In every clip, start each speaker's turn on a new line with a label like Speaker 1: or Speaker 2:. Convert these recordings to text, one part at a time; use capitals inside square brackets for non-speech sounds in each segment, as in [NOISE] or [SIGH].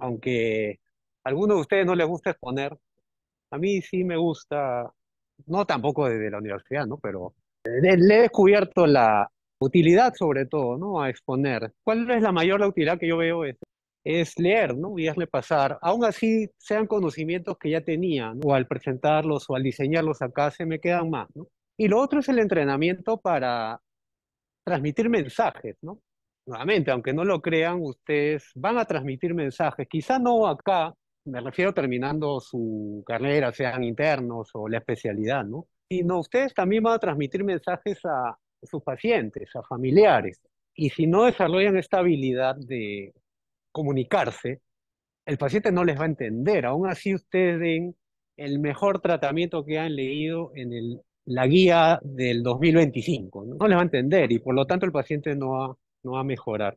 Speaker 1: aunque a algunos de ustedes no les gusta exponer, a mí sí me gusta, no tampoco desde la universidad, ¿no? Pero le, he descubierto la utilidad sobre todo, ¿no? A exponer. ¿Cuál es la mayor utilidad que yo veo? Es, leer, ¿no? Y hacerle pasar. Aún así, sean conocimientos que ya tenían, o al presentarlos o al diseñarlos acá, se me quedan más, ¿no? Y lo otro es el entrenamiento para transmitir mensajes, ¿no? nuevamente, aunque no lo crean, ustedes van a transmitir mensajes, quizá no acá, me refiero terminando su carrera, sean internos o la especialidad, ¿no? Sino ustedes también van a transmitir mensajes a sus pacientes, a familiares. Y si no desarrollan esta habilidad de comunicarse, el paciente no les va a entender. Aún así, ustedes den el mejor tratamiento que han leído en el, la guía del 2025. ¿no? les va a entender y por lo tanto el paciente no va no va a mejorar.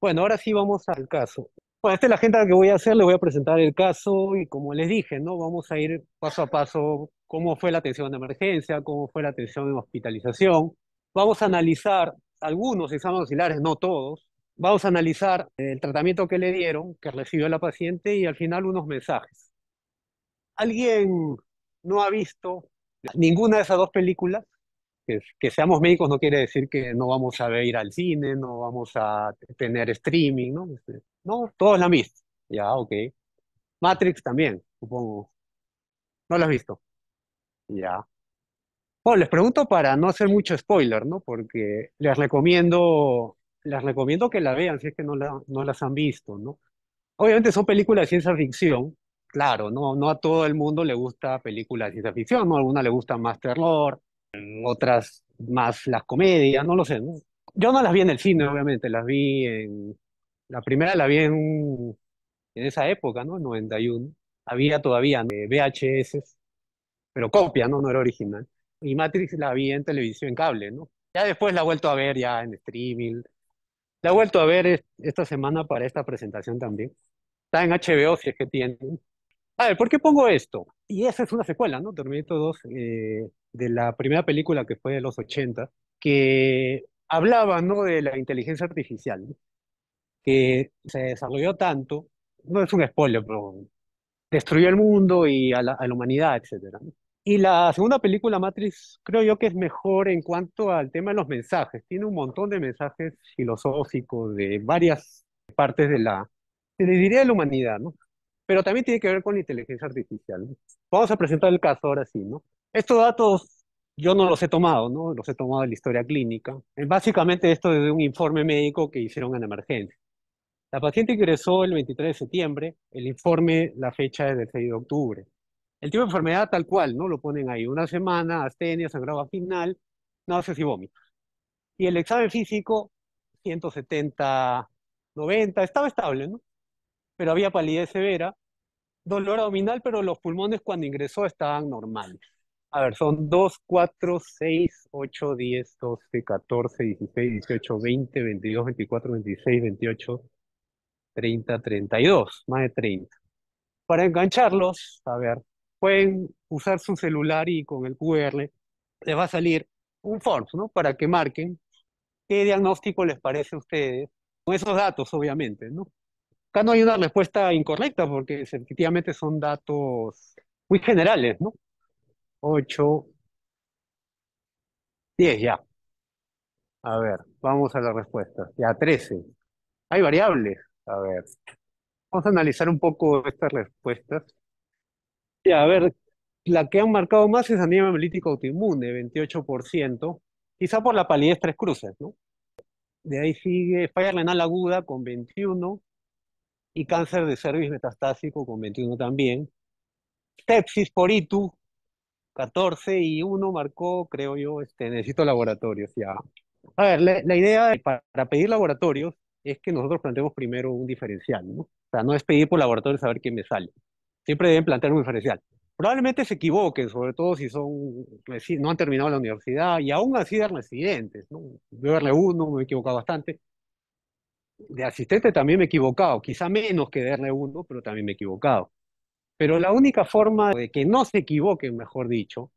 Speaker 1: Bueno, ahora sí vamos al caso. Bueno, esta es la agenda que voy a hacer, les voy a presentar el caso y como les dije, ¿no? Vamos a ir paso a paso cómo fue la atención de emergencia, cómo fue la atención en hospitalización. Vamos a analizar algunos exámenes auxiliares, no todos. Vamos a analizar el tratamiento que le dieron, que recibió la paciente y al final unos mensajes. ¿Alguien no ha visto ninguna de esas dos películas? que, seamos médicos no quiere decir que no vamos a ir al cine, no vamos a tener streaming, ¿no? Este, no, todo es la misma. Ya, ok. Matrix también, supongo. ¿No la has visto? Ya. Bueno, les pregunto para no hacer mucho spoiler, ¿no? Porque les recomiendo, les recomiendo que la vean si es que no, la, no las han visto, ¿no? Obviamente son películas de ciencia ficción, claro, ¿no? No a todo el mundo le gusta películas de ciencia ficción, ¿no? A alguna le gusta más terror, otras más las comedias, no lo sé. ¿no? Yo no las vi en el cine, obviamente, las vi en... La primera la vi en, en esa época, ¿no? 91. Había todavía eh, VHS, pero copia, ¿no? No era original. Y Matrix la vi en televisión en cable, ¿no? Ya después la he vuelto a ver ya en streaming. La he vuelto a ver esta semana para esta presentación también. Está en HBO si es que tienen. A ver, ¿por qué pongo esto? Y esa es una secuela, ¿no? Terminator 2 de la primera película que fue de los 80, que hablaba ¿no? de la inteligencia artificial, que se desarrolló tanto, no es un spoiler, pero destruyó el mundo y a la, humanidad, etc. Y la segunda película, Matrix, creo yo que es mejor en cuanto al tema de los mensajes. Tiene un montón de mensajes filosóficos de varias partes de la, le diría de la humanidad, ¿no? Pero también tiene que ver con la inteligencia artificial. Vamos a presentar el caso ahora sí, ¿no? Estos datos yo no los he tomado, ¿no? Los he tomado de la historia clínica. Básicamente esto es de un informe médico que hicieron en emergencia. La paciente ingresó el 23 de septiembre, el informe, la fecha es del 6 de octubre. El tipo de enfermedad tal cual, ¿no? Lo ponen ahí, una semana, astenia, sangrado final, náuseas y vómitos. Y el examen físico, 170, 90, estaba estable, ¿no? Pero había palidez severa, dolor abdominal, pero los pulmones cuando ingresó estaban normales. A ver, son 2, 4, 6, 8, 10, 12, 14, 16, 18, 20, 22, 24, 26, 28, 30, 32, más de 30. Para engancharlos, a ver, pueden usar su celular y con el QR les va a salir un form, ¿no? Para que marquen qué diagnóstico les parece a ustedes, con esos datos, obviamente, ¿no? Acá no hay una respuesta incorrecta porque efectivamente son datos muy generales, ¿no? 8, 10 ya. A ver, vamos a las respuestas. Ya 13. Hay variables. A ver. Vamos a analizar un poco estas respuestas. Ya, a ver, la que han marcado más es anemia melítica autoinmune, 28%, quizá por la palidez tres cruces, ¿no? De ahí sigue falla renal aguda con 21 y cáncer de cervix metastásico con 21 también. Sepsis por ITU 14 y 1 marcó, creo yo, este, necesito laboratorios ya. A ver, la, idea para pedir laboratorios es que nosotros planteemos primero un diferencial, ¿no? O sea, no es pedir por laboratorios a ver quién me sale. Siempre deben plantear un diferencial. Probablemente se equivoquen, sobre todo si son no han terminado la universidad y aún así de residentes, ¿no? De uno me he equivocado bastante. De asistente también me he equivocado, quizá menos que de R1, pero también me he equivocado. Pero la única forma de que no se equivoquen, mejor dicho,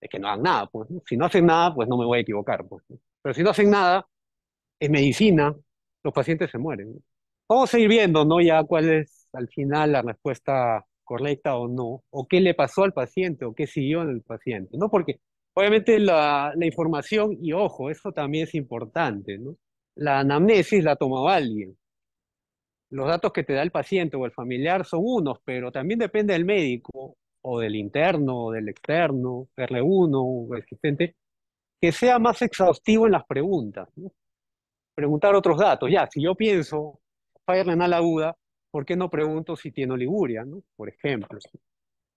Speaker 1: es que no hagan nada. Pues. Si no hacen nada, pues no me voy a equivocar. Pues. Pero si no hacen nada, en medicina los pacientes se mueren. Vamos a ir viendo, ¿no? Ya cuál es al final la respuesta correcta o no, o qué le pasó al paciente, o qué siguió en el paciente, ¿no? Porque obviamente la, la información, y ojo, eso también es importante, ¿no? La anamnesis la tomaba alguien, los datos que te da el paciente o el familiar son unos, pero también depende del médico o del interno o del externo, R1 o asistente, que sea más exhaustivo en las preguntas. Preguntar otros datos. Ya, si yo pienso en la aguda, ¿por qué no pregunto si tiene oliguria, por ejemplo?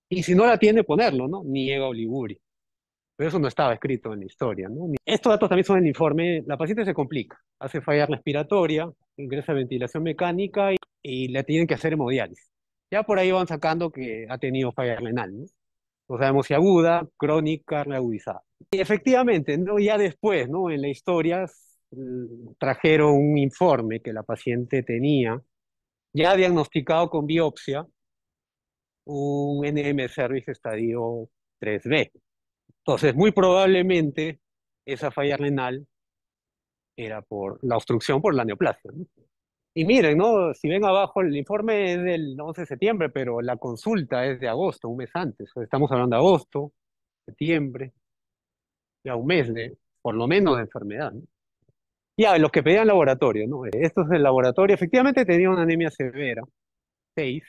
Speaker 1: Y si no la tiene, ponerlo, ¿no? Niega oliguria. Pero eso no estaba escrito en la historia. ¿no? Estos datos también son en el informe. La paciente se complica, hace falla respiratoria, ingresa a ventilación mecánica y, le tienen que hacer hemodiálisis. Ya por ahí van sacando que ha tenido falla renal. No, sea, sabemos si aguda, crónica, reagudizada. Y efectivamente, ¿no? ya después, ¿no? en la historia, mm, trajeron un informe que la paciente tenía, ya diagnosticado con biopsia, un NM Service estadio 3B. Entonces, muy probablemente esa falla renal era por la obstrucción por la neoplasia. Y miren, ¿no? si ven abajo, el informe es del 11 de septiembre, pero la consulta es de agosto, un mes antes. Estamos hablando de agosto, septiembre, ya un mes, de, por lo menos, de enfermedad. ¿no? Ya, los que pedían laboratorio, ¿no? es el laboratorio efectivamente tenía una anemia severa, 6,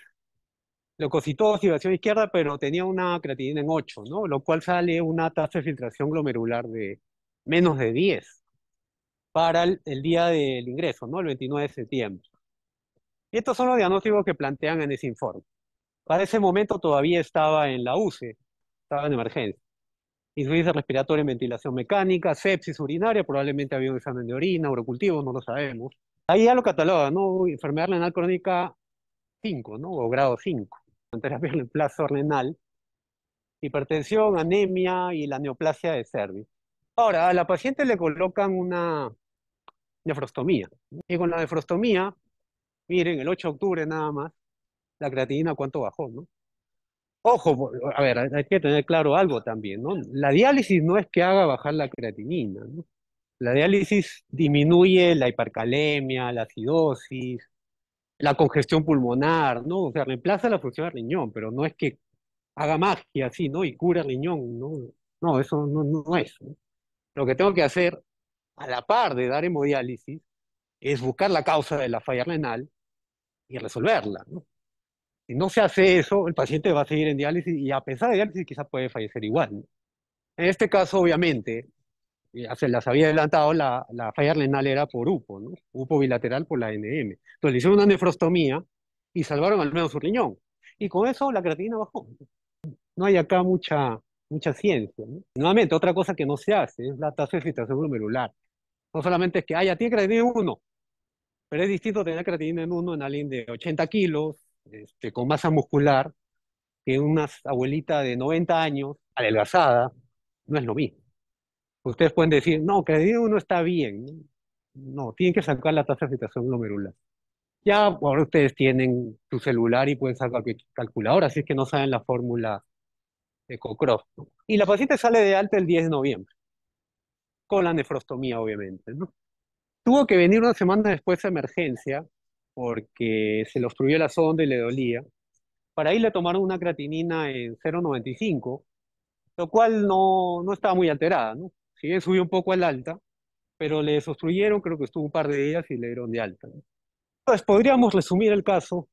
Speaker 1: leucocitó oscilación izquierda, pero tenía una creatinina en 8, ¿no? Lo cual sale una tasa de filtración glomerular de menos de 10 para el, día del ingreso, ¿no? El 29 de septiembre. Y estos son los diagnósticos que plantean en ese informe. Para ese momento todavía estaba en la UCE, estaba en emergencia. Insuficiencia respiratoria en ventilación mecánica, sepsis urinaria, probablemente había un examen de orina, urocultivo, no lo sabemos. Ahí ya lo cataloga, ¿no? Enfermedad renal crónica 5, ¿no? O grado 5 terapia en el plazo renal, hipertensión, anemia y la neoplasia de cervix. Ahora, a la paciente le colocan una nefrostomía. Y con la nefrostomía, miren, el 8 de octubre nada más, la creatinina cuánto bajó, ¿no? Ojo, a ver, hay que tener claro algo también, ¿no? La diálisis no es que haga bajar la creatinina, ¿no? La diálisis disminuye la hipercalemia, la acidosis, la congestión pulmonar, ¿no? O sea, reemplaza la función del riñón, pero no es que haga magia así, ¿no? Y cura el riñón, ¿no? No, eso no, es. Lo que tengo que hacer, a la par de dar hemodiálisis, es buscar la causa de la falla renal y resolverla, ¿no? Si no se hace eso, el paciente va a seguir en diálisis y a pesar de diálisis quizás puede fallecer igual. En este caso, obviamente, se eh, las había adelantado, la, la, falla renal era por UPO, ¿no? UPO bilateral por la NM. Entonces le hicieron una nefrostomía y salvaron al menos su riñón. Y con eso la creatina bajó. No hay acá mucha, mucha ciencia. ¿no? Nuevamente, otra cosa que no se hace es la tasa de filtración glomerular. No solamente es que, haya ah, ya tiene creatina 1, pero es distinto tener creatina en 1 en alguien de 80 kilos, este, con masa muscular, que una abuelita de 90 años, adelgazada, no es lo mismo. Ustedes pueden decir, no, que uno está bien. No, tienen que sacar la tasa de citación glomerular. Ya ahora ustedes tienen su celular y pueden sacar calculadora, así es que no saben la fórmula de Cockcroft. Y la paciente sale de alta el 10 de noviembre, con la nefrostomía, obviamente. ¿no? Tuvo que venir una semana después de emergencia porque se le obstruyó la sonda y le dolía. Para ahí le tomaron una creatinina en 0,95, lo cual no, no estaba muy alterada, ¿no? Si bien subió un poco al alta, pero le sostruyeron, creo que estuvo un par de días y le dieron de alta. Entonces pues podríamos resumir el caso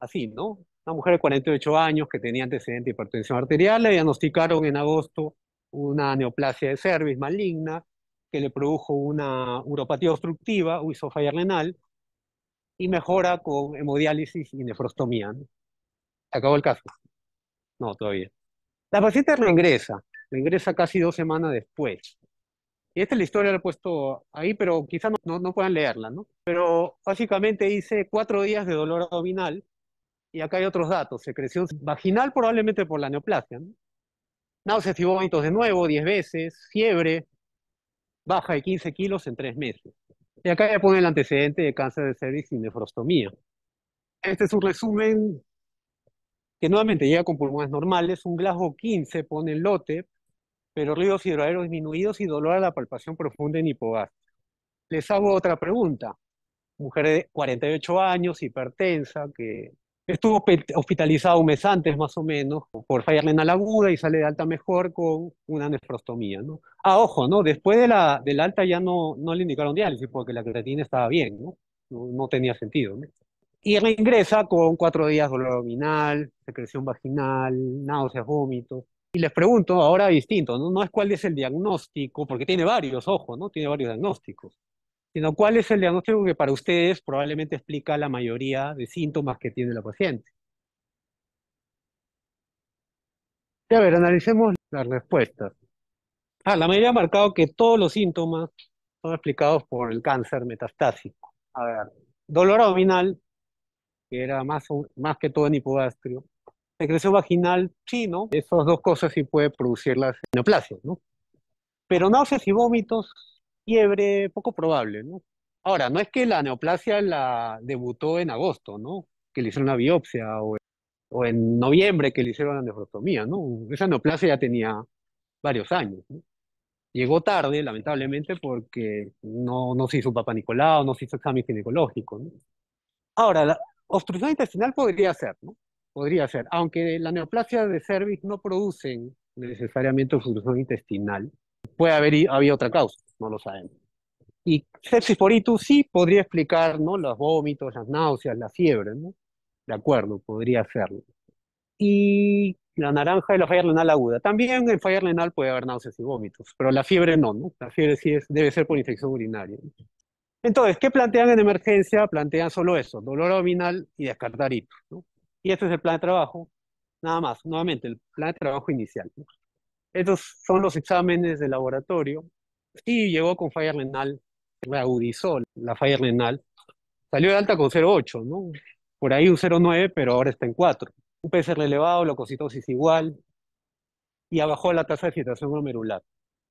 Speaker 1: así, ¿no? Una mujer de 48 años que tenía antecedente de hipertensión arterial, le diagnosticaron en agosto una neoplasia de cervix maligna que le produjo una uropatía obstructiva o renal y mejora con hemodiálisis y nefrostomía. ¿no? acabó el caso? No, todavía.
Speaker 2: La paciente regresa
Speaker 1: ingresa casi dos semanas después. Y esta es la historia, la he puesto ahí, pero quizás no, no, puedan leerla, ¿no? Pero básicamente hice cuatro días de dolor abdominal y acá hay otros datos. Secreción vaginal probablemente por la neoplasia, ¿no? Náuseas y vómitos de nuevo, diez veces, fiebre, baja de 15 kilos en tres meses. Y acá ya pone el antecedente de cáncer de cervix y nefrostomía. Este es un resumen que nuevamente llega con pulmones normales, un Glasgow 15 pone el lote, pero ríos hidroaéreos disminuidos y dolor a la palpación profunda en hipogastro. Les hago otra pregunta. Mujer de 48 años, hipertensa, que estuvo hospitalizada un mes antes más o menos por falla renal aguda y sale de alta mejor con una nefrostomía, ¿no? Ah, ojo, ¿no? Después de la, del alta ya no, no le indicaron diálisis porque la creatina estaba bien, ¿no? No, tenía sentido, Y reingresa con cuatro días dolor abdominal, secreción vaginal, náuseas, vómitos les pregunto ahora distinto, ¿no? no es cuál es el diagnóstico, porque tiene varios, ojos, ¿no? Tiene varios diagnósticos, sino cuál es el diagnóstico que para ustedes probablemente explica la mayoría de síntomas que tiene la paciente. a ver, analicemos las respuestas. Ah, la mayoría ha marcado que todos los síntomas son explicados por el cáncer metastásico. A ver, dolor abdominal, que era más, más que todo en hipogastrio secreción vaginal sí, ¿no? esas dos cosas sí puede producir las neoplasias, ¿no? Pero náuseas y vómitos, fiebre, poco probable, ¿no? Ahora, no es que la neoplasia la debutó en agosto, ¿no? Que le hicieron una biopsia o, en noviembre que le hicieron la nefrotomía, ¿no? Esa neoplasia ya tenía varios años. ¿no? Llegó tarde, lamentablemente, porque no, no se hizo papá Nicolau, no se hizo examen ginecológico, ¿no? Ahora, la obstrucción intestinal podría ser, ¿no? podría ser, aunque la neoplasia de cervix no producen necesariamente obstrucción intestinal, puede haber había otra causa, no lo sabemos. Y sepsis por sí podría explicar ¿no? los vómitos, las náuseas, la fiebre, ¿no? De acuerdo, podría hacerlo. Y la naranja y la falla renal aguda. También en falla renal puede haber náuseas y vómitos, pero la fiebre no, ¿no? La fiebre sí es, debe ser por infección urinaria. Entonces, ¿qué plantean en emergencia? Plantean solo eso, dolor abdominal y descartar ¿no? Y este es el plan de trabajo, nada más, nuevamente, el plan de trabajo inicial. Estos son los exámenes de laboratorio y llegó con falla renal, reaudizó la falla renal. Salió de alta con 0,8, ¿no? Por ahí un 0,9, pero ahora está en 4. Un PCR elevado, leucocitosis igual, y abajó la tasa de filtración glomerular.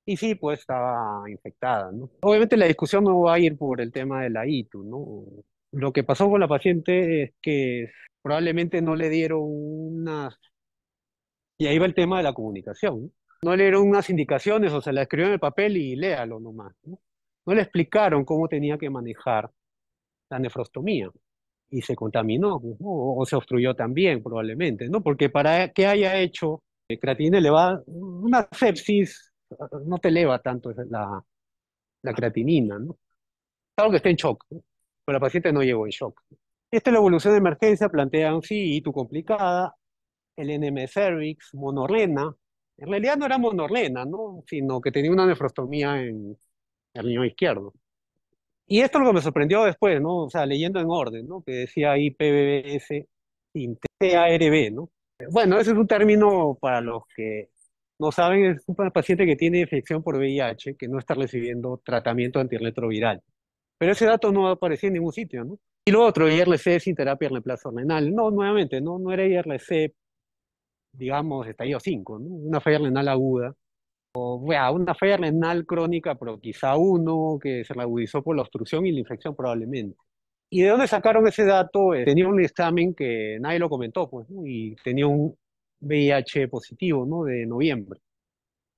Speaker 1: Y sí, pues estaba infectada, ¿no? Obviamente la discusión no va a ir por el tema de la ITU, ¿no? Lo que pasó con la paciente es que probablemente no le dieron unas Y ahí va el tema de la comunicación. No, le dieron unas indicaciones, o sea, la escribió en el papel y léalo nomás. ¿no? no le explicaron cómo tenía que manejar la nefrostomía y se contaminó pues, o, se obstruyó también probablemente, ¿no? Porque para que haya hecho eh, creatina elevada, una sepsis eh, no te eleva tanto la, la creatinina, ¿no? Claro que esté en shock, pero la paciente no llegó en shock. Esta es la evolución de emergencia, plantean tu complicada, el NM cervix, monorrena. En realidad no era monorrena, ¿no? sino que tenía una nefrostomía en el riñón izquierdo. Y esto es lo que me sorprendió después, ¿no? O sea, leyendo en orden, ¿no? Que decía IPVS ¿no? Bueno, ese es un término para los que no saben, es un paciente que tiene infección por VIH, que no está recibiendo tratamiento antirretroviral. Pero ese dato no aparecía en ningún sitio, ¿no? Y lo otro, IRC sin terapia de reemplazo renal. No, nuevamente, no, no era IRC, digamos, estallido 5, ¿no? una falla renal aguda. O, bueno, una falla renal crónica, pero quizá uno que se agudizó por la obstrucción y la infección probablemente. ¿Y de dónde sacaron ese dato? Eh, tenía un examen que nadie lo comentó, pues, y tenía un VIH positivo, ¿no? De noviembre.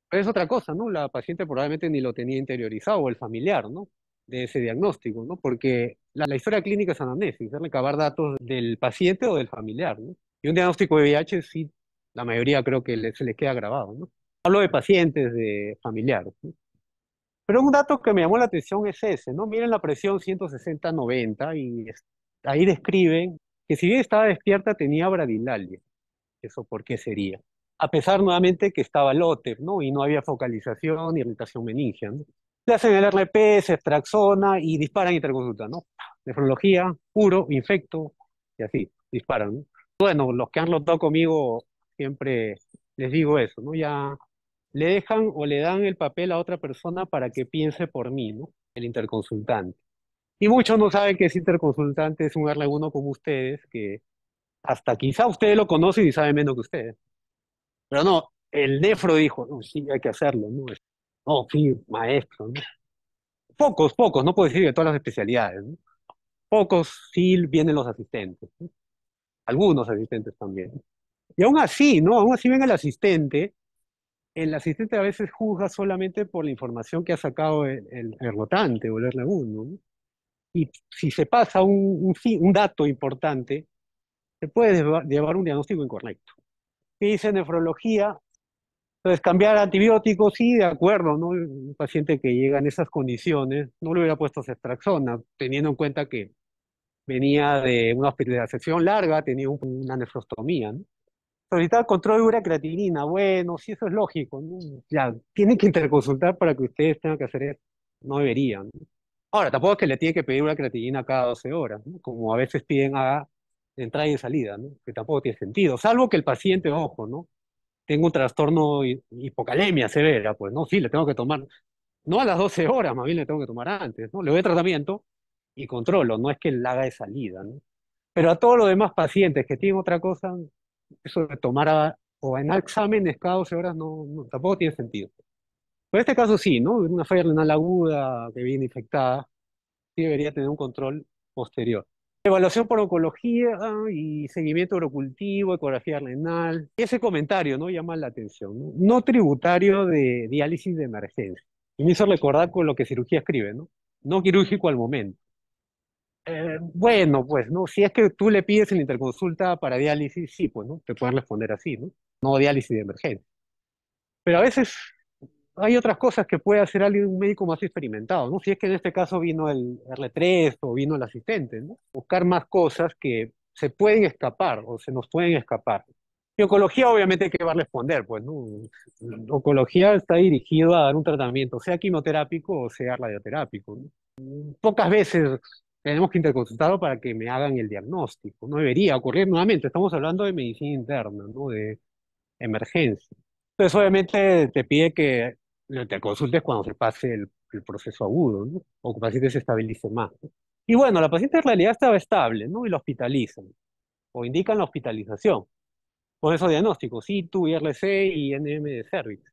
Speaker 1: Pero es otra cosa, ¿no? La paciente probablemente ni lo tenía interiorizado, o el familiar, ¿no? De ese diagnóstico, ¿no? Porque la, historia clínica es anamnesis, es recabar datos del paciente o del familiar. ¿no? Y un diagnóstico de VIH sí, la mayoría creo que se les queda grabado. ¿no? Hablo de pacientes, de familiares. Pero un dato que me llamó la atención es ese, ¿no? Miren la presión 160-90 y ahí describen que si bien estaba despierta tenía bradilalia. ¿Eso por qué sería? A pesar nuevamente que estaba lote ¿no? Y no había focalización ni irritación meningea, ¿no? hacen el RP, se extraxona y disparan interconsulta, ¿no? Nefrología, puro, infecto, y así, disparan. Bueno, los que han lotado conmigo siempre les digo eso, ¿no? Ya le dejan o le dan el papel a otra persona para que piense por mí, ¿no? El interconsultante. Y muchos no saben que ese interconsultante es un R1 como ustedes, que hasta quizá ustedes lo conocen y saben menos que ustedes. Pero no, el nefro dijo, no, sí, hay que hacerlo, ¿no? No, oh, sí, maestro, Pocos, pocos, no puedo decir de todas las especialidades, Pocos sí vienen los asistentes, algunos asistentes también. Y aún así, ¿no? Aún así viene el asistente, el asistente a veces juzga solamente por la información que ha sacado el, rotante o el r Y si se pasa un, un, un dato importante, se puede llevar un diagnóstico incorrecto. ¿Qué dice nefrología? Entonces, cambiar antibióticos, sí, de acuerdo, ¿no? Un paciente que llega en esas condiciones, no le hubiera puesto ceftraxona, teniendo en cuenta que venía de una hospitalización larga, tenía una nefrostomía, ¿no? Solicitar control de urea creatinina, bueno, sí, eso es lógico, ¿no? Ya, tienen que interconsultar para que ustedes tengan que hacer eso, no deberían. Ahora, tampoco es que le tiene que pedir una creatinina cada 12 horas, ¿no? como a veces piden a entrada y salida, ¿no? que tampoco tiene sentido, salvo que el paciente, ojo, ¿no? tengo un trastorno hipocalemia severa, pues, ¿no? Sí, le tengo que tomar, no a las 12 horas, más bien le tengo que tomar antes, ¿no? Le doy tratamiento y controlo, no es que la haga de salida, ¿no? Pero a todos los demás pacientes que tienen otra cosa, eso de tomar o en exámenes cada 12 horas no, tampoco tiene sentido. Pero en este caso sí, ¿no? Una falla renal aguda que viene infectada, sí debería tener un control posterior evaluación por oncología ah, y seguimiento agrocultivo, ecografía renal. ese comentario ¿no? llama la atención. No, tributario de diálisis de emergencia. Y me hizo recordar con lo que cirugía escribe, ¿no? No quirúrgico al momento. Eh, bueno, pues, ¿no? Si es que tú le pides en la interconsulta para diálisis, sí, pues, ¿no? Te pueden responder así, ¿no? No diálisis de emergencia. Pero a veces hay otras cosas que puede hacer alguien, un médico más experimentado, ¿no? Si es que en este caso vino el R3 o vino el asistente, Buscar más cosas que se pueden escapar o se nos pueden escapar. Y oncología obviamente que va a responder, pues, ¿no? Oncología está dirigido a dar un tratamiento, sea quimioterápico o sea radioterápico. Pocas veces tenemos que interconsultarlo para que me hagan el diagnóstico. No debería ocurrir nuevamente. Estamos hablando de medicina interna, ¿no? De emergencia. Entonces, obviamente, te pide que te te cuando se pase el, proceso agudo, o que el paciente se estabilice más. Y bueno, la paciente en realidad estaba estable, ¿no? Y la hospitalizan, o indican la hospitalización, por esos diagnósticos, ITU, IRC y NM de cervix.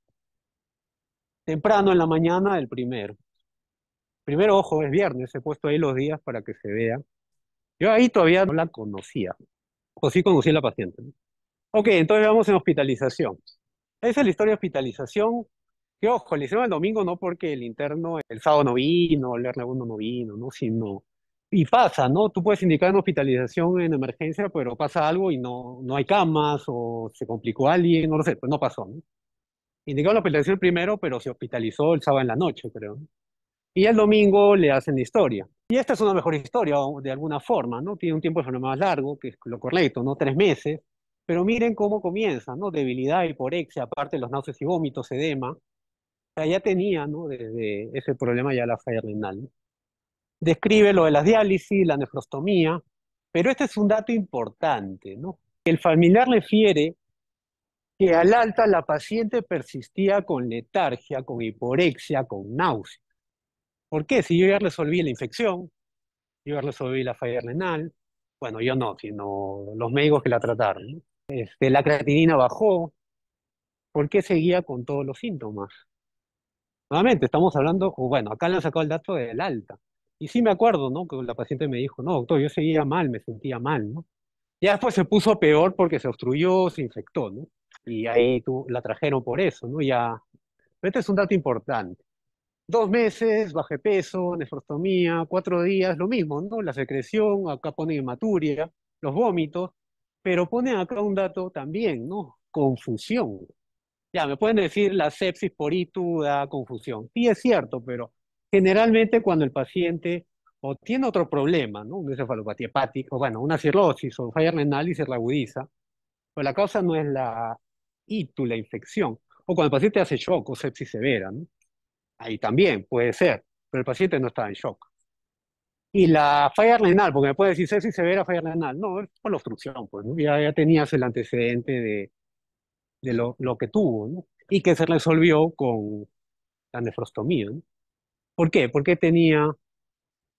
Speaker 1: Temprano en la mañana del primero. Primero, ojo, es viernes, he puesto ahí los días para que se vea. Yo ahí todavía no la conocía, o sí conocí a la paciente. Ok, entonces vamos en hospitalización. Esa es la historia de hospitalización que ojo, le hicieron el domingo no porque el interno el sábado no vino, el r no vino, ¿no? Sino. Y pasa, ¿no? Tú puedes indicar en hospitalización en emergencia, pero pasa algo y no, no hay camas o se complicó alguien, no lo sé, pues no pasó, ¿no? Indicaron la hospitalización primero, pero se hospitalizó el sábado en la noche, creo. Y el domingo le hacen la historia. Y esta es una mejor historia, de alguna forma, ¿no? Tiene un tiempo de más largo, que es lo correcto, ¿no? Tres meses. Pero miren cómo comienza, ¿no? Debilidad, hiporexia, aparte los náuseas y vómitos, edema ya tenía ¿no? desde ese problema ya la falla renal. Describe lo de las diálisis, la nefrostomía, pero este es un dato importante. ¿no? El familiar refiere que al alta la paciente persistía con letargia, con hiporexia, con náusea. ¿Por qué? Si yo ya resolví la infección, yo ya resolví la falla renal, bueno, yo no, sino los médicos que la trataron. Este, la creatinina bajó, ¿por qué seguía con todos los síntomas? Nuevamente, estamos hablando, bueno, acá le han sacado el dato del alta. Y sí me acuerdo, ¿no? Que la paciente me dijo, no, doctor, yo seguía mal, me sentía mal, ¿no? Y después se puso peor porque se obstruyó, se infectó, ¿no? Y ahí tú, la trajeron por eso, ¿no? Ya. Pero este es un dato importante. Dos meses, bajé peso, nefrostomía, cuatro días, lo mismo, ¿no? La secreción, acá pone hematuria, los vómitos, pero pone acá un dato también, ¿no? Confusión. Ya, me pueden decir la sepsis por ITU da confusión. Sí, es cierto, pero generalmente cuando el paciente o tiene otro problema, ¿no? Una encefalopatía hepática, o bueno, una cirrosis o falla renal y se reagudiza, pues la causa no es la ITU, la infección. O cuando el paciente hace shock o sepsis severa, Ahí también puede ser, pero el paciente no está en shock. Y la falla renal, porque me puede decir sepsis severa, falla renal. No, es por la obstrucción, pues ya, ya tenías el antecedente de de lo, que tuvo, y que se resolvió con la nefrostomía. ¿no? ¿Por qué? Porque tenía,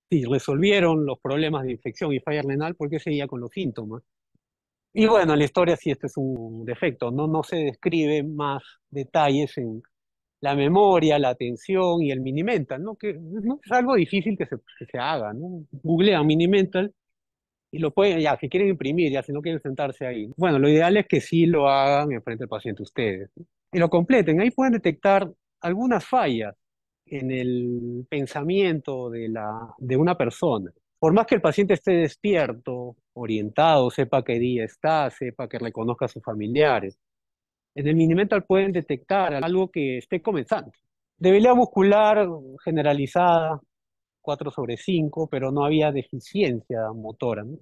Speaker 1: si resolvieron los problemas de infección y falla renal porque seguía con los síntomas. Y bueno, la historia sí, este es un defecto, no, no se describe más detalles en la memoria, la atención y el minimental, ¿no? que es algo difícil que se, que se haga. ¿no? Googlean mini-mental, y lo pueden, ya, si quieren imprimir, ya, si no quieren sentarse ahí. Bueno, lo ideal es que sí lo hagan frente al paciente ustedes y lo completen. Ahí pueden detectar algunas fallas en el pensamiento de, la, de una persona. Por más que el paciente esté despierto, orientado, sepa qué día está, sepa que reconozca a sus familiares, en el Minimental pueden detectar algo que esté comenzando. Debilidad muscular generalizada, 4 sobre 5, pero no había deficiencia motora. ¿no?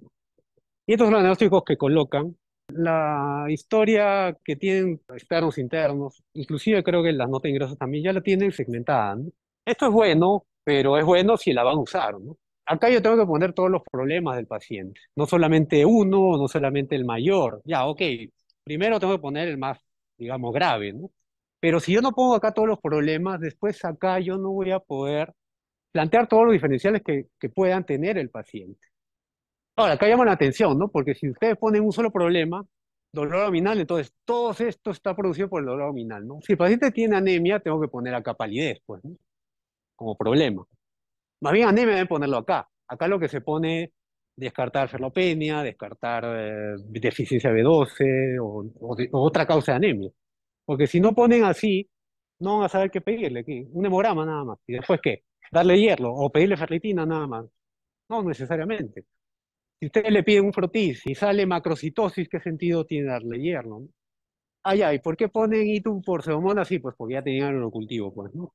Speaker 1: Y estos son los diagnósticos que colocan. La historia que tienen externos, e internos, inclusive creo que las notas ingresas también ya la tienen segmentada. Esto es bueno, pero es bueno si la van a usar. ¿no? Acá yo tengo que poner todos los problemas del paciente, no solamente uno, no solamente el mayor. Ya, ok, primero tengo que poner el más, digamos, grave, ¿no? Pero si yo no pongo acá todos los problemas, después acá yo no voy a poder plantear todos los diferenciales que, puedan tener el paciente. Ahora, acá llama la atención, ¿no? Porque si ustedes ponen un solo problema, dolor abdominal, entonces todo esto está producido por el dolor abdominal, ¿no? Si el paciente tiene anemia, tengo que poner acá palidez, pues, ¿no? Como problema. Más bien anemia deben ponerlo acá. Acá lo que se pone, descartar ferlopenia, descartar eh, deficiencia B12 o, otra causa de anemia. Porque si no ponen así, no van a saber qué pedirle. Aquí, un hemograma nada más. ¿Y después qué? darle hierro o pedirle ferritina nada más. No necesariamente. Si ustedes le piden un frotis y sale macrocitosis, ¿qué sentido tiene darle hierro? Ay, ay, ¿por qué ponen ITU por pseudomonas? Sí, pues porque ya tenían un cultivo, pues, ¿no?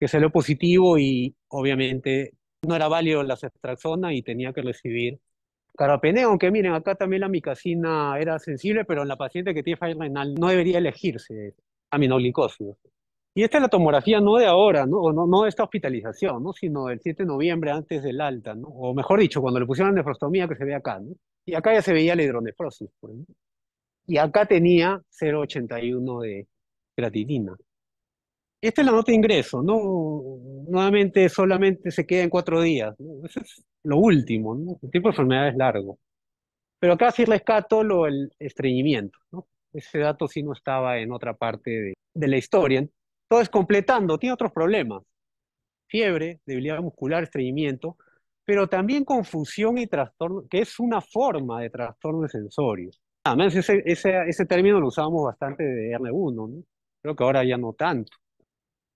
Speaker 1: Que salió positivo y obviamente no era válido la cestraxona y tenía que recibir carapene, aunque miren, acá también la micasina era sensible, pero en la paciente que tiene fallo renal no debería elegirse aminoglicosis. Y esta es la tomografía no de ahora, ¿no? no, de esta hospitalización, ¿no? Sino del 7 de noviembre antes del alta, ¿no? O mejor dicho, cuando le pusieron la nefrostomía que se ve acá, ¿no? Y acá ya se veía la hidronefrosis, por Y acá tenía 0,81 de creatinina. Esta es la nota de ingreso, ¿no? Nuevamente solamente se queda en cuatro días, Eso es lo último, ¿no? El tipo de enfermedad es largo. Pero acá sí rescato lo, el estreñimiento, ¿no? Ese dato sí no estaba en otra parte de, de la historia. Entonces, completando, tiene otros problemas. Fiebre, debilidad muscular, estreñimiento, pero también confusión y trastorno, que es una forma de trastorno de sensorio. Además, ese, ese, ese término lo usábamos bastante de R1, creo que ahora ya no tanto.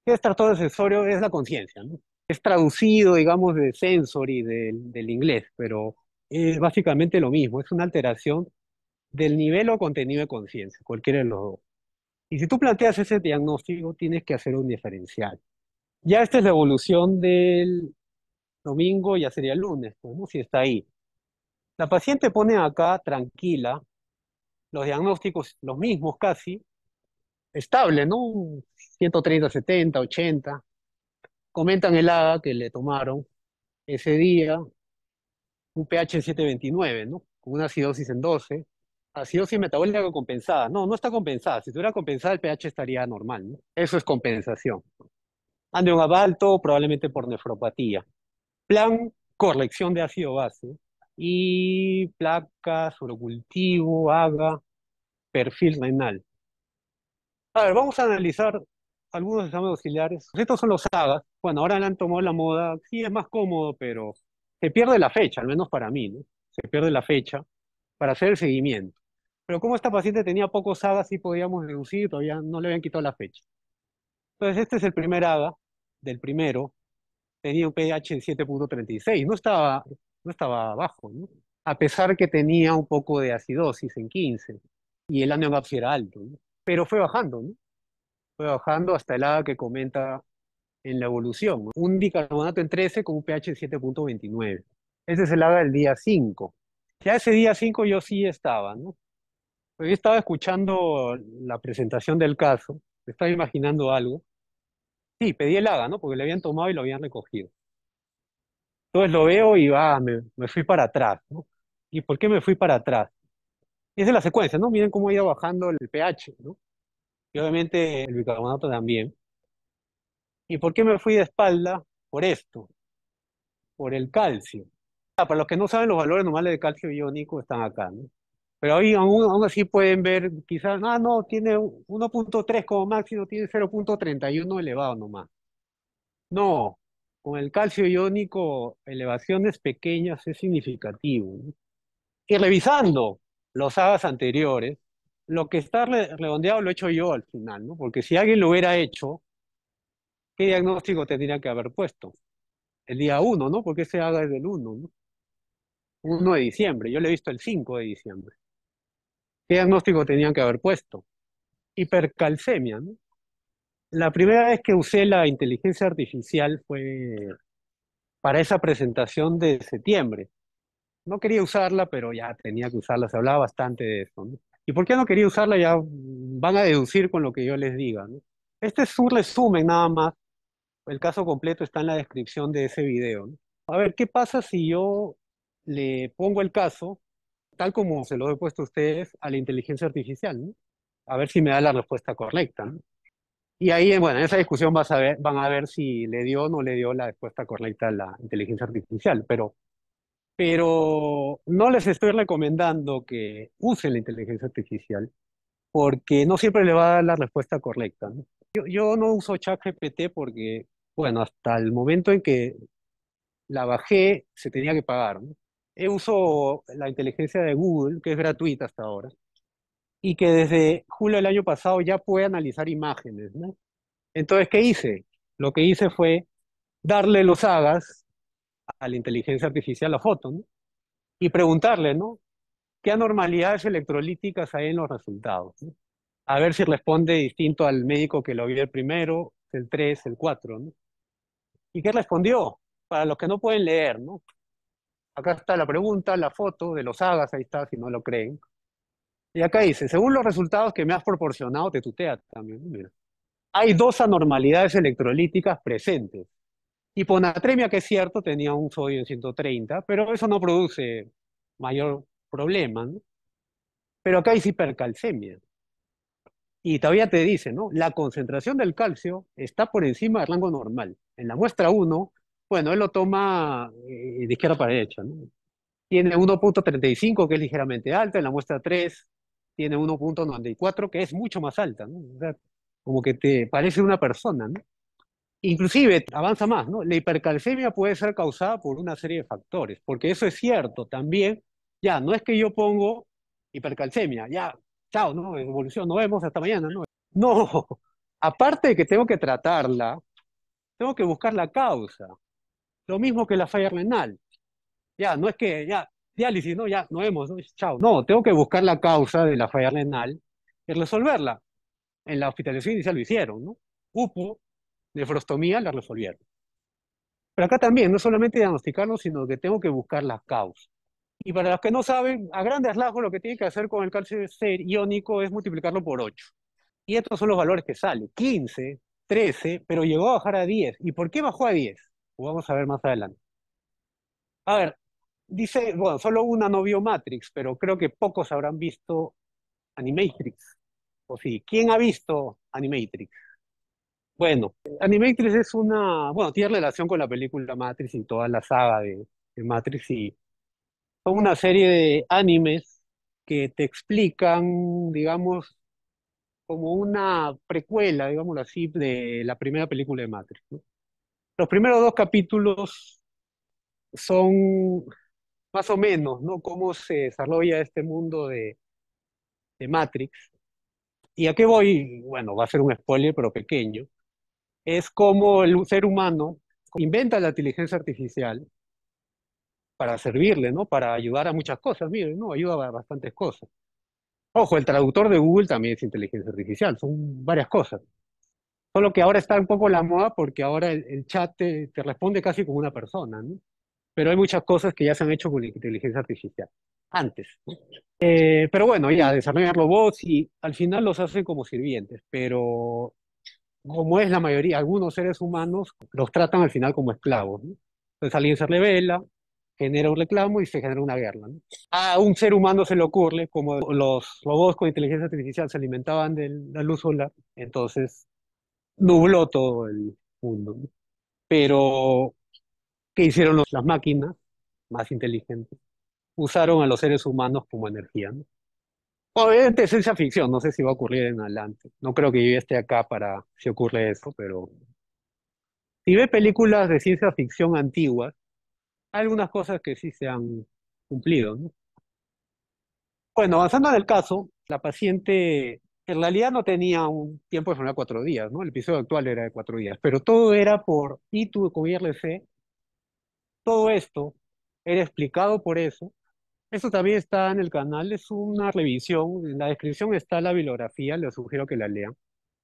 Speaker 1: ¿Qué es trastorno de sensorio? Es la conciencia, Es traducido, digamos, de sensory y del inglés, pero es básicamente lo mismo, es una alteración del nivel o contenido de conciencia, cualquiera de los dos. Y si tú planteas ese diagnóstico, tienes que hacer un diferencial. Ya esta es la evolución del domingo, ya sería el lunes, pues, ¿no? si está ahí. La paciente pone acá tranquila, los diagnósticos los mismos casi, estable, ¿no? 130, 70, 80. Comentan el ADA que le tomaron ese día, un pH en 729, ¿no? Con una acidosis en 12, acidosis ah, metabólica compensada. No, no está compensada. Si estuviera compensada, el pH estaría normal. ¿no? Eso es compensación. Ande un abalto, probablemente por nefropatía. Plan, corrección de ácido base. Y placa, surocultivo, haga, perfil renal. A ver, vamos a analizar algunos exámenes auxiliares. Pues estos son los agas. Bueno, ahora han tomado la moda. Sí, es más cómodo, pero se pierde la fecha, al menos para mí, ¿no? Se pierde la fecha para hacer el seguimiento. Pero como esta paciente tenía pocos hadas, sí podíamos deducir, todavía no le habían quitado la fecha. Entonces, este es el primer hada, del primero, tenía un pH de 7.36, no estaba, no estaba bajo, ¿no? a pesar que tenía un poco de acidosis en 15 y el anión era alto, pero fue bajando, ¿no? fue bajando hasta el hada que comenta en la evolución, un bicarbonato en 13 con un pH de 7.29. Ese es el hada del día 5. Ya ese día 5 yo sí estaba, ¿no? Pues yo estaba escuchando la presentación del caso, me estaba imaginando algo. Sí, pedí el haga, ¿no? Porque le habían tomado y lo habían recogido. Entonces lo veo y va, ah, me, fui para atrás, ¿no? ¿Y por qué me fui para atrás? esa es la secuencia, ¿no? Miren cómo ha ido bajando el pH, ¿no? Y obviamente el bicarbonato también. ¿Y por qué me fui de espalda? Por esto, por el calcio. Ah, para los que no saben, los valores normales de calcio iónico están acá, ¿no? pero ahí aún, así pueden ver, quizás, ah, no, tiene 1.3 como máximo, tiene 0.31 elevado nomás. No, con el calcio iónico, elevaciones pequeñas es significativo. Y revisando los hadas anteriores, lo que está redondeado lo he hecho yo al final, ¿no? Porque si alguien lo hubiera hecho, ¿qué diagnóstico tendría que haber puesto? El día 1, ¿no? Porque ese haga es del 1, ¿no? 1 de diciembre, yo le he visto el 5 de diciembre diagnóstico tenían que haber puesto? Hipercalcemia. La primera vez que usé la inteligencia artificial fue para esa presentación de septiembre. No quería usarla, pero ya tenía que usarla, se hablaba bastante de eso. ¿Y por qué no quería usarla? Ya van a deducir con lo que yo les diga. Este es un resumen nada más. El caso completo está en la descripción de ese video. A ver, ¿qué pasa si yo le pongo el caso tal como se lo he puesto a ustedes, a la inteligencia artificial, a ver si me da la respuesta correcta. Y ahí, bueno, en esa discusión a ver, van a ver si le dio o no le dio la respuesta correcta a la inteligencia artificial, pero, pero no les estoy recomendando que use la inteligencia artificial porque no siempre le va a dar la respuesta correcta. Yo, no uso ChatGPT porque, bueno, hasta el momento en que la bajé se tenía que pagar. ¿no? He uso la inteligencia de Google, que es gratuita hasta ahora, y que desde julio del año pasado ya puede analizar imágenes. ¿no? Entonces, ¿qué hice? Lo que hice fue darle los hagas a la inteligencia artificial, la foto, y preguntarle, ¿no? ¿Qué anormalidades electrolíticas hay en los resultados? A ver si responde distinto al médico que lo vio el primero, el 3, el 4, ¿no? ¿Y qué respondió? Para los que no pueden leer, ¿no? Acá está la pregunta, la foto de los hagas, ahí está, si no lo creen. Y acá dice, según los resultados que me has proporcionado, te tutea también, mira. Hay dos anormalidades electrolíticas presentes. Hiponatremia, que es cierto, tenía un sodio en 130, pero eso no produce mayor problema, Pero acá hay hipercalcemia. Y todavía te dice, ¿no? La concentración del calcio está por encima del rango normal. En la muestra 1 bueno, él lo toma eh, de izquierda para derecha, ¿no? Tiene 1.35, que es ligeramente alta, en la muestra 3 tiene 1.94, que es mucho más alta, ¿no? como que te parece una persona, ¿no? Inclusive, avanza más, ¿no? La hipercalcemia puede ser causada por una serie de factores, porque eso es cierto también, ya, no es que yo pongo hipercalcemia, ya, chao, ¿no? Evolución, nos vemos hasta mañana, ¿no? No, [LAUGHS] aparte de que tengo que tratarla, tengo que buscar la causa. Lo mismo que la falla renal. Ya, no es que ya, diálisis, no, ya, no hemos, ¿no? chao. No, tengo que buscar la causa de la falla renal y resolverla. En la hospitalización inicial lo hicieron, ¿no? UPO, nefrostomía, la resolvieron. Pero acá también, no solamente diagnosticarlo, sino que tengo que buscar la causa. Y para los que no saben, a grandes rasgos lo que tiene que hacer con el calcio iónico es multiplicarlo por 8. Y estos son los valores que salen. 15, 13, pero llegó a bajar a 10. ¿Y por qué bajó a 10? Vamos a ver más adelante. A ver, dice, bueno, solo una no vio Matrix, pero creo que pocos habrán visto Animatrix. O sí, ¿quién ha visto Animatrix? Bueno, Animatrix es una, bueno, tiene relación con la película Matrix y toda la saga de, Matrix y son una serie de animes que te explican, digamos, como una precuela, digámoslo así, de la primera película de Matrix. ¿no? Los primeros dos capítulos son más o menos, ¿no? Cómo se desarrolla este mundo de, Matrix. ¿Y a qué voy? Bueno, va a ser un spoiler, pero pequeño. Es cómo el ser humano inventa la inteligencia artificial para servirle, ¿no? Para ayudar a muchas cosas. Miren, ¿no? Ayuda a bastantes cosas. Ojo, el traductor de Google también es inteligencia artificial, son varias cosas. Solo que ahora está un poco la moda porque ahora el, chat te, responde casi como una persona, ¿no? Pero hay muchas cosas que ya se han hecho con inteligencia artificial antes. Eh, pero bueno, ya desarrollan robots y al final los hacen como sirvientes, pero como es la mayoría, algunos seres humanos los tratan al final como esclavos. ¿no? Entonces alguien se revela, genera un reclamo y se genera una guerra. ¿no? A un ser humano se le ocurre, como los robots con inteligencia artificial se alimentaban de la luz solar, entonces nubló todo el mundo. Pero, ¿qué hicieron las máquinas más inteligentes? Usaron a los seres humanos como energía. Obviamente ciencia ficción, no sé si va a ocurrir en adelante. No creo que yo esté acá para si ocurre eso, pero si ve películas de ciencia ficción antiguas, hay algunas cosas que sí se han cumplido. Bueno, avanzando en el caso, la paciente en realidad no tenía un tiempo de de cuatro días, ¿no? El episodio actual era de cuatro días, pero todo era por ITU con IRC. Todo esto era explicado por eso. Eso también está en el canal, es una revisión. En la descripción está la bibliografía, les sugiero que la lean.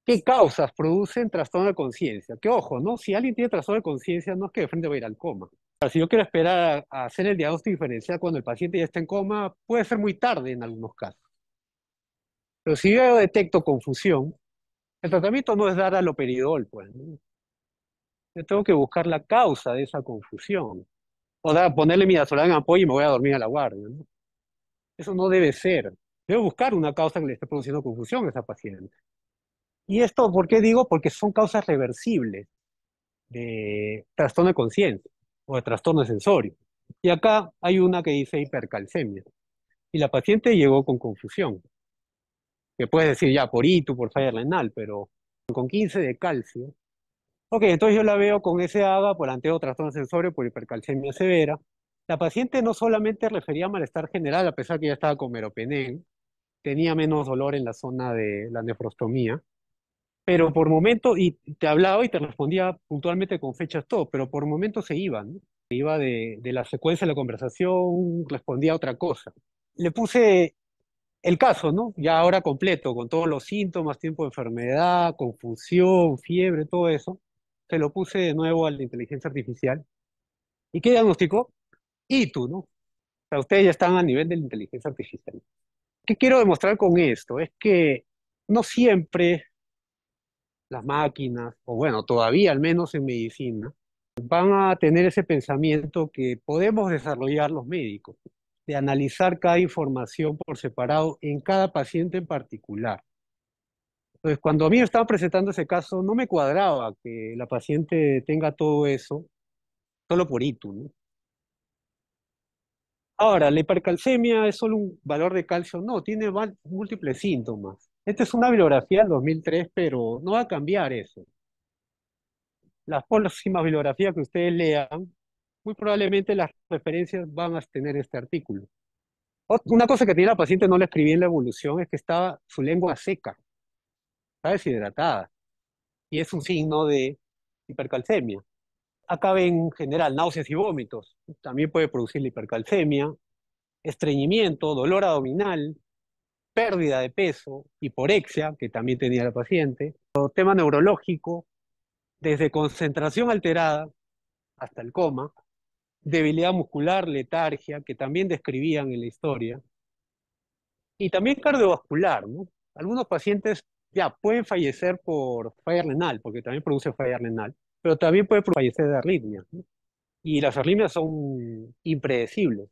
Speaker 1: ¿Qué causas producen trastorno de conciencia? Que ojo, ¿no? Si alguien tiene trastorno de conciencia, no es que de frente va a ir al coma. si yo quiero esperar a hacer el diagnóstico diferencial cuando el paciente ya está en coma, puede ser muy tarde en algunos casos. Pero si yo detecto confusión, el tratamiento no es dar aloperidol, pues. Yo tengo que buscar la causa de esa confusión. O dar, ponerle midazolam en apoyo y me voy a dormir a la guardia. Eso no debe ser. Debo buscar una causa que le esté produciendo confusión a esa paciente. Y esto, ¿por qué digo? Porque son causas reversibles de trastorno de conciencia o de trastorno de sensorio. Y acá hay una que dice hipercalcemia. Y la paciente llegó con confusión que puedes decir ya por ITU, por falla renal, pero con 15 de calcio. Ok, entonces yo la veo con ese AGA por anteo trastorno sensorio por hipercalcemia severa. La paciente no solamente refería a malestar general, a pesar que ya estaba con meropenem, tenía menos dolor en la zona de la nefrostomía, pero por momento, y te hablaba y te respondía puntualmente con fechas todo, pero por momento se iban, ¿no? se iba de, de la secuencia de la conversación, respondía a otra cosa. Le puse el caso, ¿no? Ya ahora completo, con todos los síntomas, tiempo de enfermedad, confusión, fiebre, todo eso, se lo puse de nuevo a la inteligencia artificial. ¿Y qué diagnóstico? Y tú, ¿no? O sea, ustedes ya están a nivel de la inteligencia artificial. ¿Qué quiero demostrar con esto? Es que no siempre las máquinas, o bueno, todavía al menos en medicina, van a tener ese pensamiento que podemos desarrollar los médicos de analizar cada información por separado en cada paciente en particular. Entonces, cuando a mí me estaban presentando ese caso, no me cuadraba que la paciente tenga todo eso solo por ITU. ¿no? Ahora, ¿la hipercalcemia es solo un valor de calcio? No, tiene múltiples síntomas. Esta es una bibliografía del 2003, pero no va a cambiar eso. Las próximas bibliografías que ustedes lean muy probablemente las referencias van a tener este artículo. Una cosa que tiene la paciente, no le escribí en la evolución, es que estaba su lengua seca, está deshidratada, y es un signo de hipercalcemia. Acá en general náuseas y vómitos, también puede producir la hipercalcemia, estreñimiento, dolor abdominal, pérdida de peso, hiporexia, que también tenía la paciente, tema neurológico, desde concentración alterada hasta el coma, debilidad muscular, letargia, que también describían en la historia, y también cardiovascular. ¿no? Algunos pacientes ya pueden fallecer por falla renal, porque también produce falla renal, pero también puede fallecer de arritmia. Y las arritmias son impredecibles.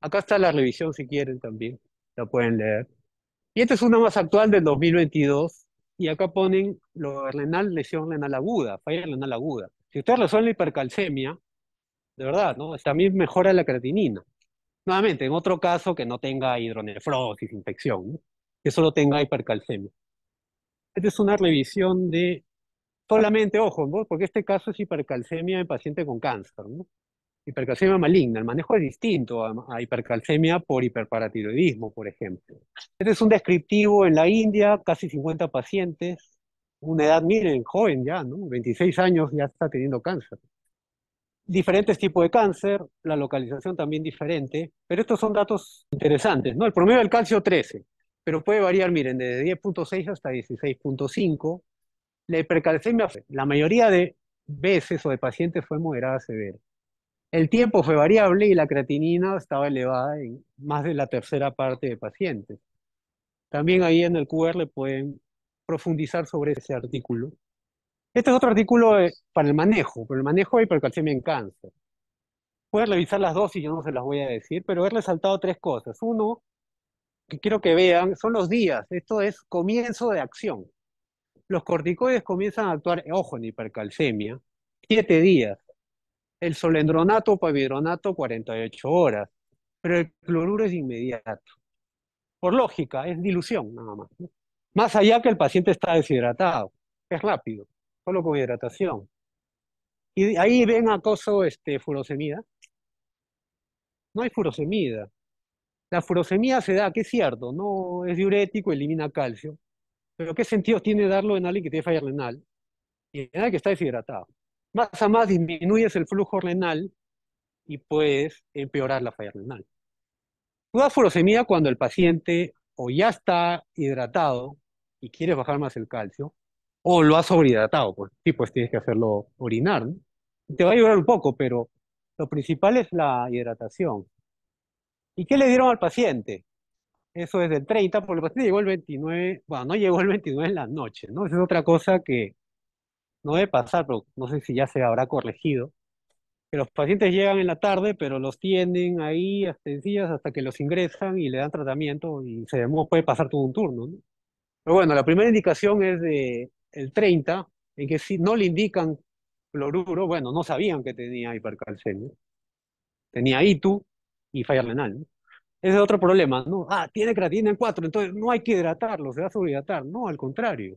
Speaker 1: Acá está la revisión si quieren también, la pueden leer. Y esta es una más actual del 2022, y acá ponen lo renal, lesión renal aguda, falla renal aguda. Si usted resuelve hipercalcemia, de verdad, ¿no? También mejora la creatinina. Nuevamente, en otro caso que no tenga hidronefrosis, infección, que solo tenga hipercalcemia. Esta es una revisión de solamente, ojo, porque este caso es hipercalcemia en paciente con cáncer, ¿no? Hipercalcemia maligna, el manejo es distinto a, hipercalcemia por hiperparatiroidismo, por ejemplo. Este es un descriptivo en la India, casi 50 pacientes, una edad, miren, joven ya, ¿no? 26 años ya está teniendo cáncer diferentes tipos de cáncer, la localización también diferente, pero estos son datos interesantes, ¿no? El promedio del calcio 13, pero puede variar, miren, desde 10.6 hasta 16.5. La hipercalcemia, la mayoría de veces o de pacientes fue moderada a severa. El tiempo fue variable y la creatinina estaba elevada en más de la tercera parte de pacientes. También ahí en el QR le pueden profundizar sobre ese artículo. Este es otro artículo eh, para el manejo, para el manejo de hipercalcemia en cáncer. Pueden revisar las dosis, yo no se las voy a decir, pero he resaltado tres cosas. Uno, que quiero que vean, son los días. Esto es comienzo de acción. Los corticoides comienzan a actuar, eh, ojo, en hipercalcemia, siete días. El solendronato, pavidronato, 48 horas. Pero el cloruro es inmediato. Por lógica, es dilución nada más. Más allá que el paciente está deshidratado, es rápido solo con hidratación. Y ahí ven acoso este, furosemida. No hay furosemida. La furosemida se da, que es cierto, no es diurético, elimina calcio. Pero ¿qué sentido tiene darlo en alguien que tiene falla renal? Y en alguien que está deshidratado. Más a más disminuyes el flujo renal y puedes empeorar la falla renal. Tú das furosemida cuando el paciente o ya está hidratado y quieres bajar más el calcio, o lo has sobrehidratado, pues sí, pues tienes que hacerlo orinar, Te va a ayudar un poco, pero lo principal es la hidratación. ¿Y qué le dieron al paciente? Eso es del 30, porque el paciente llegó el 29, bueno, no llegó el 29 en la noche, ¿no? Esa es otra cosa que no debe pasar, pero no sé si ya se habrá corregido. Que los pacientes llegan en la tarde, pero los tienen ahí hasta hasta que los ingresan y le dan tratamiento y se puede pasar todo un turno, ¿no? Pero bueno, la primera indicación es de el 30, en que si no le indican cloruro, bueno, no sabían que tenía hipercalcemia. Tenía ITU y falla renal. Ese es otro problema, ¿no? Ah, tiene creatina en 4, entonces no hay que hidratarlo, se va a subhidratar. No, al contrario.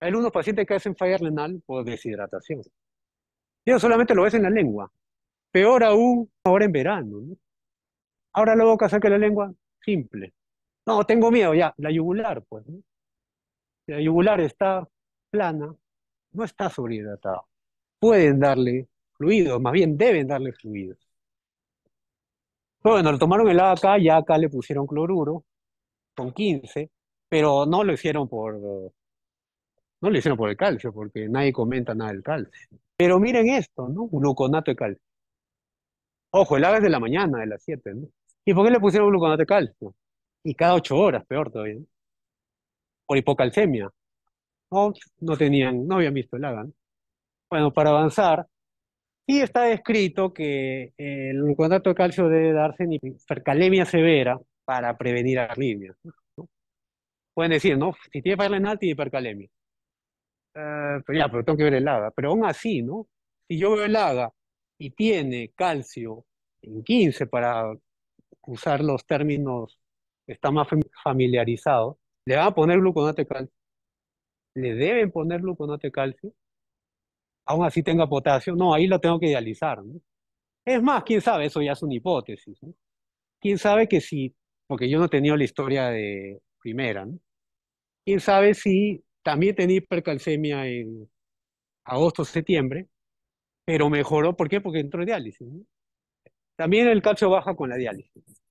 Speaker 1: Hay algunos pacientes que hacen falla renal por deshidratación. eso solamente lo ves en la lengua. Peor aún ahora en verano, Ahora luego boca que la lengua, simple. No, tengo miedo, ya, la yugular, pues. ¿no? la yugular está plana, no está sobrehidratada. Pueden darle fluidos, más bien deben darle fluidos. bueno, le tomaron el acá y acá le pusieron cloruro con 15, pero no lo hicieron por no lo hicieron por el calcio, porque nadie comenta nada del calcio. Pero miren esto, ¿no? Gluconato de calcio. Ojo, el ave es de la mañana, de las 7, ¿no? ¿Y por qué le pusieron gluconato de calcio? Y cada 8 horas, peor todavía por hipocalcemia. No, no tenían, no habían visto el laga, Bueno, para avanzar, y está descrito que eh, el contacto de calcio debe darse en hipercalemia severa para prevenir arritmia. Pueden decir, ¿no? Si tiene para renal, tiene hipercalemia. Ah, pero pues ya, pero tengo que ver el laga. Pero aún así, ¿no? Si yo veo el haga y tiene calcio en 15 para usar los términos que más familiarizados, le van a poner gluconato de calcio. Le deben poner gluconato de calcio. Aún así tenga potasio. No, ahí lo tengo que dializar. ¿no? Es más, quién sabe, eso ya es una hipótesis. Quién sabe que si, porque yo no he tenido la historia de primera, ¿no? quién sabe si también tenía hipercalcemia en agosto, septiembre, pero mejoró. ¿Por qué? Porque entró diálisis. También el calcio baja con la diálisis.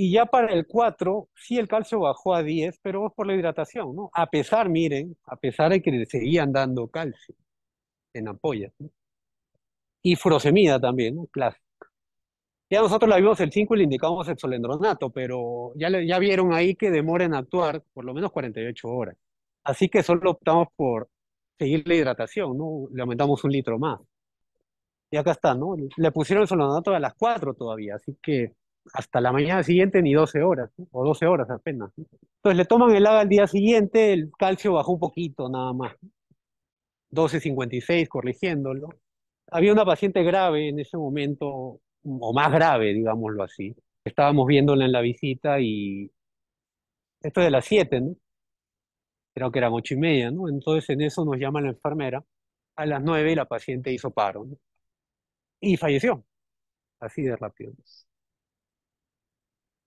Speaker 1: Y ya para el 4, sí el calcio bajó a 10, pero es por la hidratación, ¿no? A pesar, miren, a pesar de que le seguían dando calcio en ampollas, Y furosemida también, ¿no? Clásico. Ya nosotros la vimos el 5 y le indicamos el solendronato, pero ya, ya vieron ahí que demora en actuar por lo menos 48 horas. Así que solo optamos por seguir la hidratación, ¿no? Le aumentamos un litro más. Y acá está, ¿no? Le pusieron el solendronato a las 4 todavía, así que hasta la mañana siguiente ni 12 horas, o 12 horas apenas. Entonces le toman el agua al día siguiente, el calcio bajó un poquito nada más. 12.56 corrigiéndolo. Había una paciente grave en ese momento, o más grave, digámoslo así. Estábamos viéndola en la visita y esto es de las 7, Creo que eran 8 y media, ¿no? Entonces en eso nos llama la enfermera. A las 9 la paciente hizo paro y falleció, así de rápido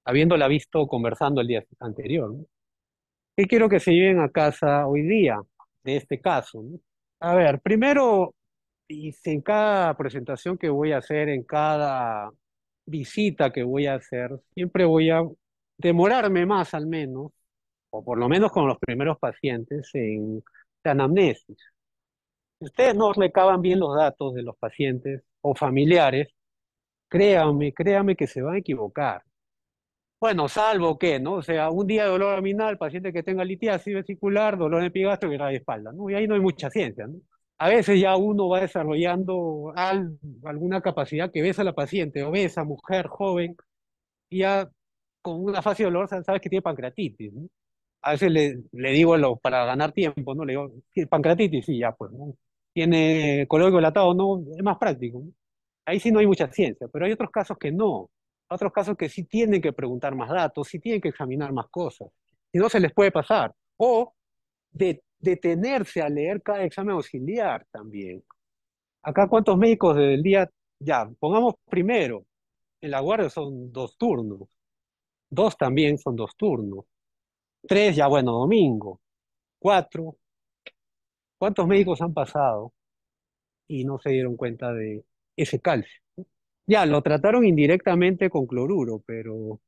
Speaker 1: habiéndola visto conversando el día anterior. ¿Qué quiero que se lleven a casa hoy día de este caso? A ver, primero, y en cada presentación que voy a hacer, en cada visita que voy a hacer, siempre voy a demorarme más al menos, o por lo menos con los primeros pacientes, en anamnesis. Si ustedes no recaban bien los datos de los pacientes o familiares, créanme, créanme que se van a equivocar. Bueno, salvo que, ¿no? O sea, un día de dolor abdominal, paciente que tenga litiasis vesicular, dolor en epigastro y de espalda, ¿no? Y ahí no hay mucha ciencia, ¿no? A veces ya uno va desarrollando alguna capacidad que ves a la paciente, obesa, mujer, joven, y ya con una fase de dolor sabes que tiene pancreatitis, ¿no? A veces le, le digo lo, para ganar tiempo, ¿no? Le digo, pancreatitis, sí, ya, pues, ¿no? Tiene color latado, ¿no? Es más práctico, Ahí sí no hay mucha ciencia, pero hay otros casos que no otros casos que sí tienen que preguntar más datos, sí tienen que examinar más cosas. y no, se les puede pasar. O de, detenerse a leer cada examen auxiliar también. Acá, ¿cuántos médicos del día? Ya, pongamos primero, en la guardia son dos turnos. Dos también son dos turnos. Tres, ya bueno, domingo. Cuatro. ¿Cuántos médicos han pasado y no se dieron cuenta de ese calcio? Ya, lo trataron indirectamente con cloruro, pero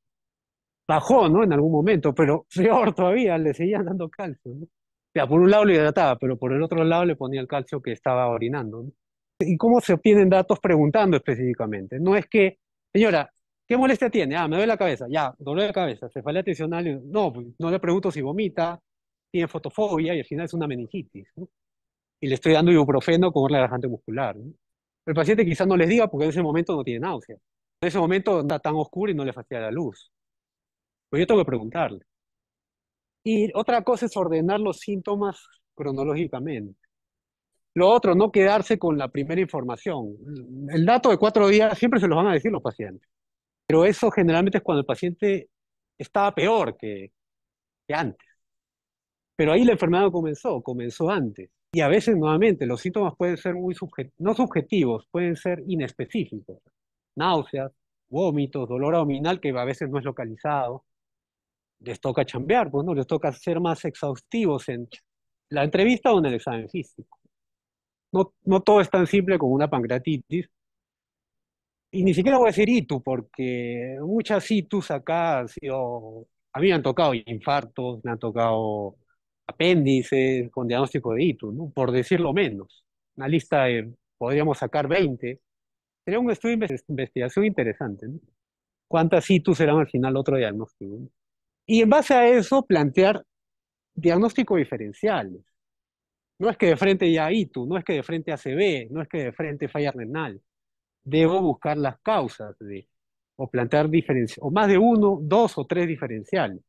Speaker 1: bajó, ¿no? En algún momento, pero [LAUGHS] peor todavía, le seguían dando calcio, O sea, por un lado lo hidrataba, pero por el otro lado le ponía el calcio que estaba orinando, ¿Y cómo se obtienen datos preguntando específicamente? No es que, señora, ¿qué molestia tiene? Ah, me duele la cabeza, ya, dolor la cabeza, cefalea atencional, no, pues, no le pregunto si vomita, tiene fotofobia y al final es una meningitis, Y le estoy dando ibuprofeno con un relajante muscular, ¿no? El paciente quizás no les diga porque en ese momento no tiene náusea. En ese momento está tan oscuro y no le fastidia la luz. Pues yo tengo que preguntarle. Y otra cosa es ordenar los síntomas cronológicamente. Lo otro, no quedarse con la primera información. El dato de cuatro días siempre se los van a decir los pacientes. Pero eso generalmente es cuando el paciente estaba peor que, que antes. Pero ahí la enfermedad comenzó, comenzó antes. Y a veces, nuevamente, los síntomas pueden ser muy no subjetivos, pueden ser inespecíficos. Náuseas, vómitos, dolor abdominal que a veces no es localizado. Les toca chambear, pues les toca ser más exhaustivos en la entrevista o en el examen físico. No, no todo es tan simple como una pancreatitis. Y ni siquiera voy a decir ITU, porque muchas ITUs acá han sido. A mí me han tocado infartos, me han tocado apéndices, con diagnóstico de ITU, ¿no? por decirlo menos. Una lista de, podríamos sacar 20. Sería un estudio de investigación interesante. ¿no? ¿Cuántas ITU serán al final otro diagnóstico? Y en base a eso, plantear diagnóstico diferenciales. No es que de frente ya ITU, no es que de frente ACB, no es que de frente falla renal. Debo buscar las causas de, o plantear diferencia o más de uno, dos o tres diferenciales.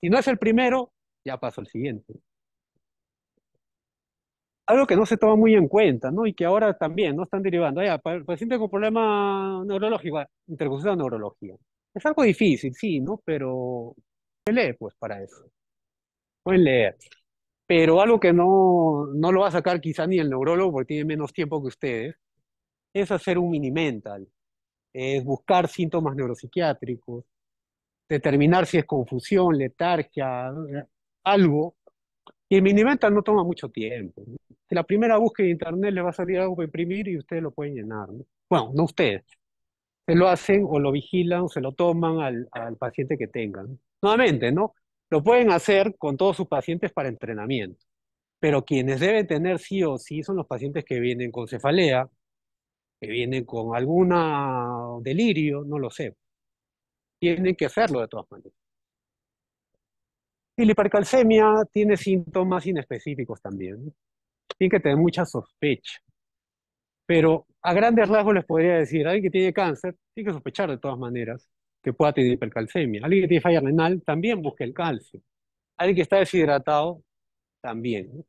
Speaker 1: Si no es el primero, ya paso al siguiente. Algo que no se toma muy en cuenta, ¿no? Y que ahora también no están derivando. Ay, ah, el paciente con problema neurológico, de neurología. Es algo difícil, sí, ¿no? Pero se lee, pues, para eso. Pueden leer. Pero algo que no, no lo va a sacar quizá ni el neurólogo, porque tiene menos tiempo que ustedes, es hacer un mini-mental. Es buscar síntomas neuropsiquiátricos, determinar si es confusión, letargia, algo, y el Miniventa no toma mucho tiempo. La primera búsqueda de internet le va a salir algo para imprimir y ustedes lo pueden llenar. Bueno, no ustedes. Se lo hacen o lo vigilan, o se lo toman al, al paciente que tengan. Nuevamente, ¿no? Lo pueden hacer con todos sus pacientes para entrenamiento. Pero quienes deben tener sí o sí son los pacientes que vienen con cefalea, que vienen con algún delirio, no lo sé. Tienen que hacerlo de todas maneras. Y la hipercalcemia tiene síntomas inespecíficos también. Tiene que tener mucha sospecha. Pero a grandes rasgos les podría decir, alguien que tiene cáncer, tiene que sospechar de todas maneras que pueda tener hipercalcemia. Alguien que tiene falla renal, también busque el calcio. Alguien que está deshidratado, también.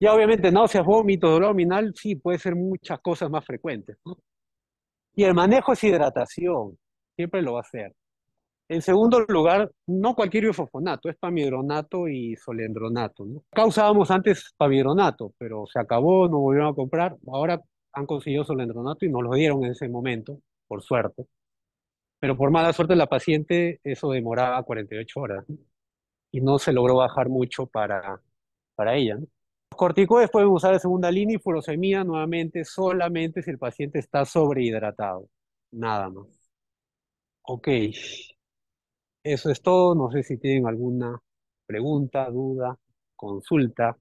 Speaker 1: Ya obviamente náuseas, vómitos, dolor abdominal, sí, puede ser muchas cosas más frecuentes. Y el manejo es hidratación, siempre lo va a hacer. En segundo lugar, no cualquier bifosfonato, es pamidronato y solendronato. ¿no? Acá antes pamidronato, pero se acabó, no volvieron a comprar. Ahora han conseguido solendronato y nos lo dieron en ese momento, por suerte. Pero por mala suerte la paciente eso demoraba 48 horas y no se logró bajar mucho para, para ella. Los corticoides pueden usar de segunda línea y furosemia nuevamente solamente si el paciente está sobrehidratado, nada más. Ok. Eso es todo. No sé si tienen alguna pregunta, duda, consulta.